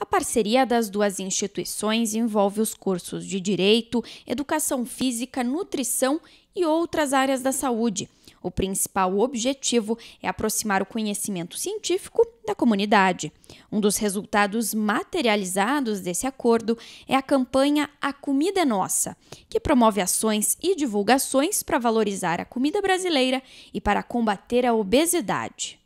A parceria das duas instituições envolve os cursos de Direito, Educação Física, Nutrição e outras áreas da saúde. O principal objetivo é aproximar o conhecimento científico da comunidade. Um dos resultados materializados desse acordo é a campanha A Comida é Nossa, que promove ações e divulgações para valorizar a comida brasileira e para combater a obesidade.